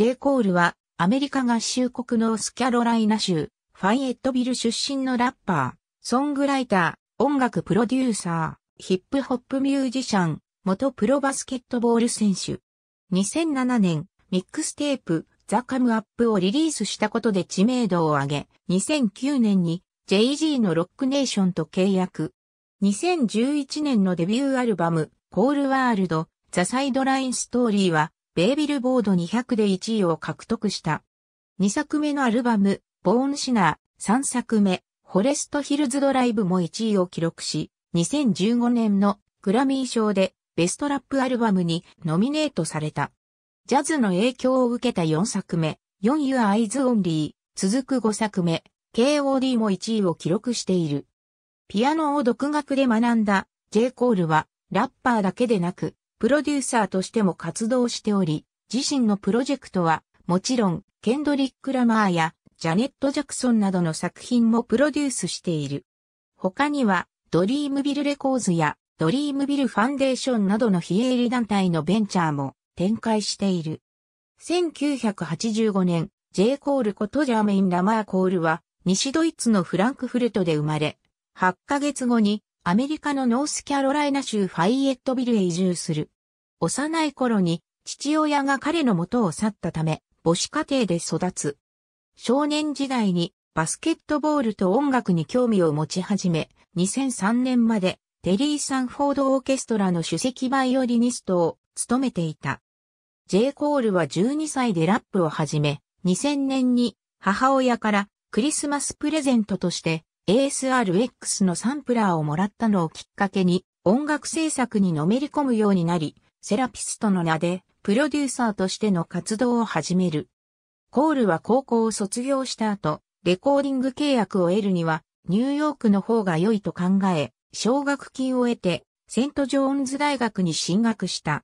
J. コールは、アメリカ合衆国のスキャロライナ州、ファイエットビル出身のラッパー、ソングライター、音楽プロデューサー、ヒップホップミュージシャン、元プロバスケットボール選手。2007年、ミックステープ、ザ・カム・アップをリリースしたことで知名度を上げ、2009年に JG のロックネーションと契約。2011年のデビューアルバム、コールワールド、ザ・サイドライン・ストーリーは、イビルボード200で1位を獲得した。2作目のアルバム、ボーンシナー、3作目、フォレストヒルズドライブも1位を記録し、2015年のグラミー賞でベストラップアルバムにノミネートされた。ジャズの影響を受けた4作目、4 Your Eyes Only、続く5作目、KOD も1位を記録している。ピアノを独学で学んだ J. コールはラッパーだけでなくプロデューサーとしても活動しており、自身のプロジェクトは、もちろん、ケンドリック・ラマーや、ジャネット・ジャクソンなどの作品もプロデュースしている。他には、ドリームビルレコーズや、ドリームビルファンデーションなどの非営利団体のベンチャーも展開している。1985年、J. コールことジャーメイン・ラマー・コールは、西ドイツのフランクフルトで生まれ、8ヶ月後にアメリカのノースキャロライナ州ファイエットビルへ移住する。幼い頃に父親が彼の元を去ったため、母子家庭で育つ。少年時代にバスケットボールと音楽に興味を持ち始め、2003年までテリー・サンフォード・オーケストラの首席バイオリニストを務めていた。J. コールは12歳でラップを始め、2000年に母親からクリスマスプレゼントとして ASRX のサンプラーをもらったのをきっかけに音楽制作にのめり込むようになり、セラピストの名でプロデューサーとしての活動を始める。コールは高校を卒業した後、レコーディング契約を得るにはニューヨークの方が良いと考え、奨学金を得てセント・ジョーンズ大学に進学した。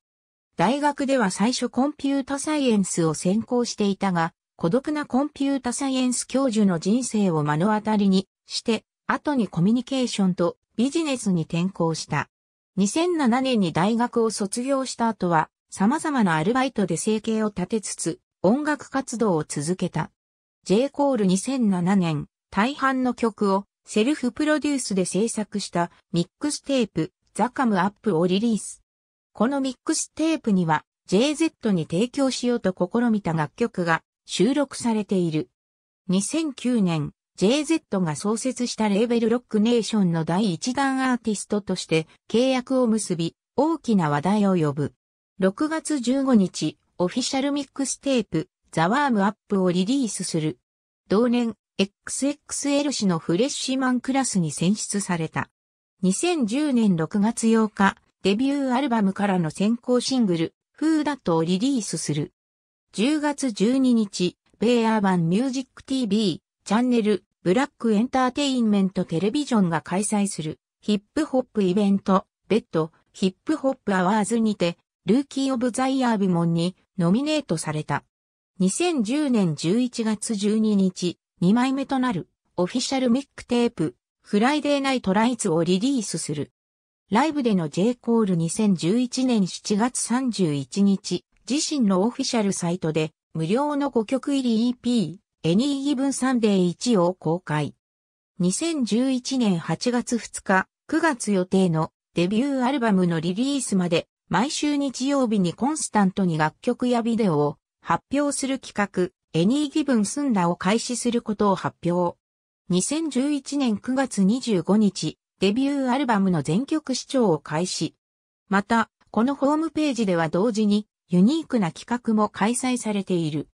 大学では最初コンピュータサイエンスを専攻していたが、孤独なコンピュータサイエンス教授の人生を目の当たりにして、後にコミュニケーションとビジネスに転向した。2007年に大学を卒業した後は、様々なアルバイトで生計を立てつつ、音楽活動を続けた。J コール2007年、大半の曲をセルフプロデュースで制作したミックステープ、ザカムアップをリリース。このミックステープには JZ に提供しようと試みた楽曲が収録されている。2009年、JZ が創設したレーベルロックネーションの第一弾アーティストとして契約を結び、大きな話題を呼ぶ。6月15日、オフィシャルミックステープ、ザワームアップをリリースする。同年、XXL 氏のフレッシュマンクラスに選出された。2010年6月8日、デビューアルバムからの先行シングル、フーダットをリリースする。10月12日、ベイアーバンミュージック TV、チャンネル、ブラックエンターテインメントテレビジョンが開催する、ヒップホップイベント、ベッド、ヒップホップアワーズにて、ルーキー・オブ・ザ・イヤー部門にノミネートされた。2010年11月12日、2枚目となる、オフィシャルミックテープ、フライデーナイトライツをリリースする。ライブでの J コール2011年7月31日、自身のオフィシャルサイトで、無料の5曲入り EP、エニー・ギブン・サンデー1を公開。2011年8月2日、9月予定のデビューアルバムのリリースまで毎週日曜日にコンスタントに楽曲やビデオを発表する企画エニー・ギブン・スン s を開始することを発表。2011年9月25日、デビューアルバムの全曲視聴を開始。また、このホームページでは同時にユニークな企画も開催されている。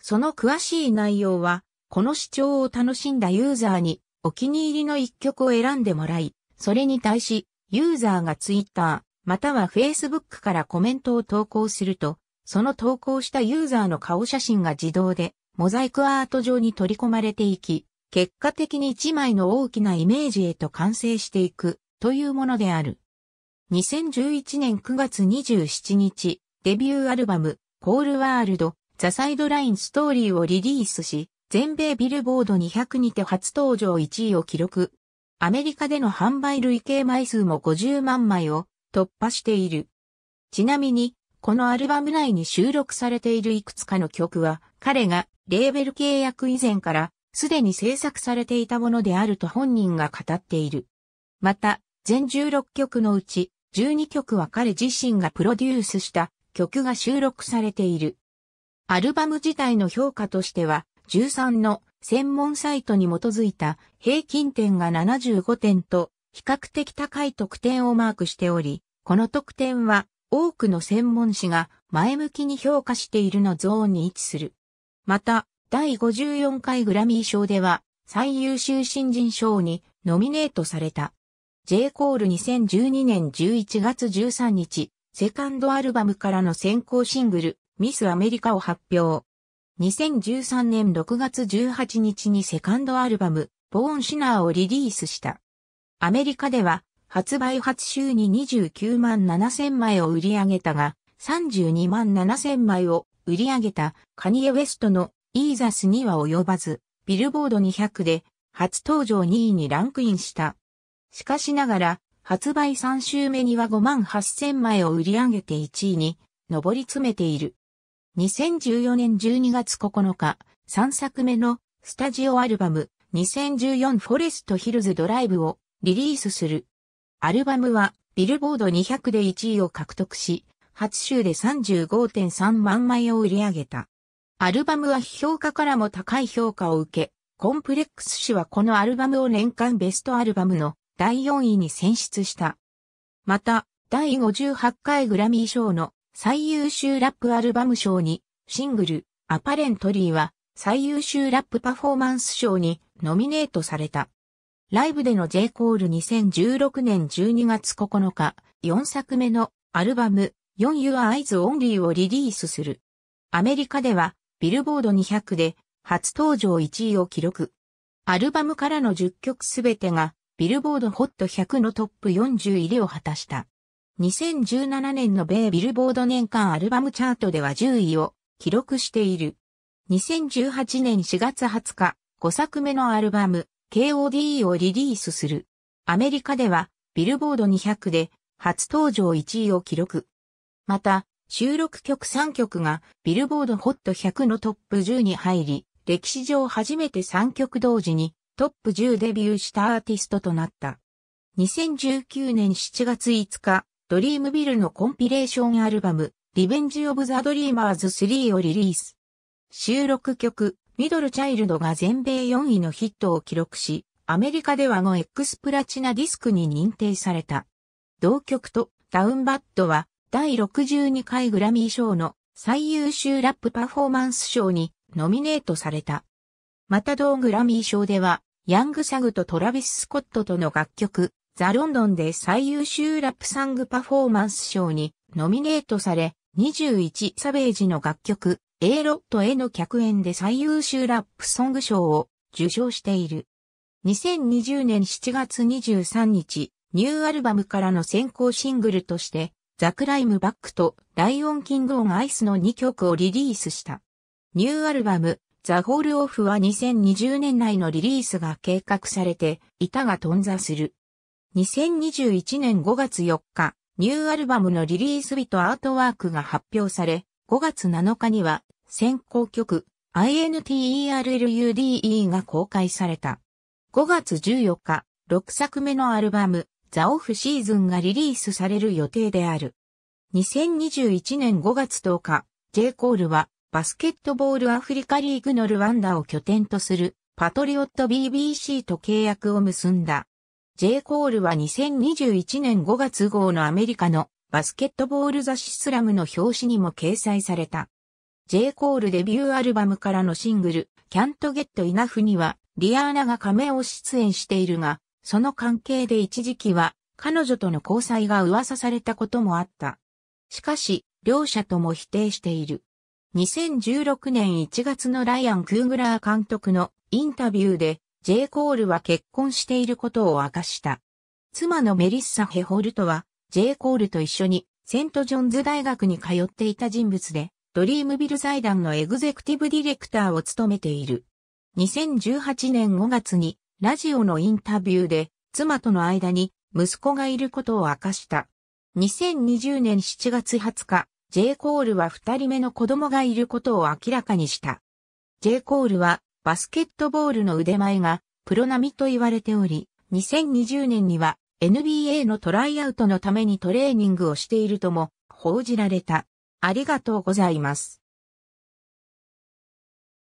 その詳しい内容は、この視聴を楽しんだユーザーにお気に入りの一曲を選んでもらい、それに対し、ユーザーが Twitter または Facebook からコメントを投稿すると、その投稿したユーザーの顔写真が自動でモザイクアート上に取り込まれていき、結果的に一枚の大きなイメージへと完成していくというものである。2011年9月27日、デビューアルバム、コールワールド、ザ・サイドライン・ストーリーをリリースし、全米ビルボード200にて初登場1位を記録。アメリカでの販売累計枚数も50万枚を突破している。ちなみに、このアルバム内に収録されているいくつかの曲は、彼がレーベル契約以前からすでに制作されていたものであると本人が語っている。また、全16曲のうち12曲は彼自身がプロデュースした曲が収録されている。アルバム自体の評価としては、13の専門サイトに基づいた平均点が75点と比較的高い得点をマークしており、この得点は多くの専門誌が前向きに評価しているのゾーンに位置する。また、第54回グラミー賞では最優秀新人賞にノミネートされた。J コール2012年11月13日、セカンドアルバムからの先行シングル、ミスアメリカを発表。2013年6月18日にセカンドアルバム、ボーンシナーをリリースした。アメリカでは、発売初週に29万7千枚を売り上げたが、32万7千枚を売り上げたカニエ・ウェストのイーザスには及ばず、ビルボード200で初登場2位にランクインした。しかしながら、発売3週目には5万8千枚を売り上げて1位に上り詰めている。2014年12月9日、3作目のスタジオアルバム2014フォレストヒルズドライブをリリースする。アルバムはビルボード200で1位を獲得し、初週で35.3万枚を売り上げた。アルバムは批評家からも高い評価を受け、コンプレックス氏はこのアルバムを年間ベストアルバムの第4位に選出した。また、第58回グラミー賞の最優秀ラップアルバム賞に、シングル、アパレントリーは、最優秀ラップパフォーマンス賞にノミネートされた。ライブでの J コール2016年12月9日、4作目のアルバム Your Eyes Only をリリースする。アメリカではビルボード200で初登場1位を記録。アルバムからの10曲すべてがビルボードホット1 0 0のトップ40入りを果たした。2017年の米ビルボード年間アルバムチャートでは10位を記録している。2018年4月20日、5作目のアルバム、KOD をリリースする。アメリカでは、ビルボード200で、初登場1位を記録。また、収録曲3曲が、ビルボードホット1 0 0のトップ10に入り、歴史上初めて3曲同時に、トップ10デビューしたアーティストとなった。2019年7月5日、ドリームビルのコンピレーションアルバム、リベンジ・オブ・ザ・ドリーマーズ3をリリース。収録曲、ミドル・チャイルドが全米4位のヒットを記録し、アメリカではの X プラチナディスクに認定された。同曲とダウンバッドは第62回グラミー賞の最優秀ラップパフォーマンス賞にノミネートされた。また同グラミー賞では、ヤング・サグとトラビス・スコットとの楽曲、ザ・ロンドンで最優秀ラップサングパフォーマンス賞にノミネートされ、21サベージの楽曲、A ロットへの客演で最優秀ラップソング賞を受賞している。2020年7月23日、ニューアルバムからの先行シングルとして、ザ・クライムバックとライオンキング・オン・アイスの2曲をリリースした。ニューアルバム、ザ・ホール・オフは2020年内のリリースが計画されていたが頓挫する。2021年5月4日、ニューアルバムのリリース日とアートワークが発表され、5月7日には、先行曲、INTERLUDE が公開された。5月14日、6作目のアルバム、ザ・オフ・シーズンがリリースされる予定である。2021年5月10日、J コールは、バスケットボールアフリカリーグのルワンダを拠点とする、パトリオット BBC と契約を結んだ。J. コールは2021年5月号のアメリカのバスケットボール雑誌スラムの表紙にも掲載された。J. コールデビューアルバムからのシングル、Can't Get Enough には、リアーナが仮面を出演しているが、その関係で一時期は、彼女との交際が噂されたこともあった。しかし、両者とも否定している。2016年1月のライアン・クーグラー監督のインタビューで、ジェイ・コールは結婚していることを明かした。妻のメリッサ・ヘホルトは、ジェイ・コールと一緒に、セントジョンズ大学に通っていた人物で、ドリームビル財団のエグゼクティブディレクターを務めている。2018年5月に、ラジオのインタビューで、妻との間に、息子がいることを明かした。2020年7月20日、ジェイ・コールは二人目の子供がいることを明らかにした。ジェイ・コールはバスケットボールの腕前がプロ並みと言われており、2020年には NBA のトライアウトのためにトレーニングをしているとも報じられた。ありがとうございます。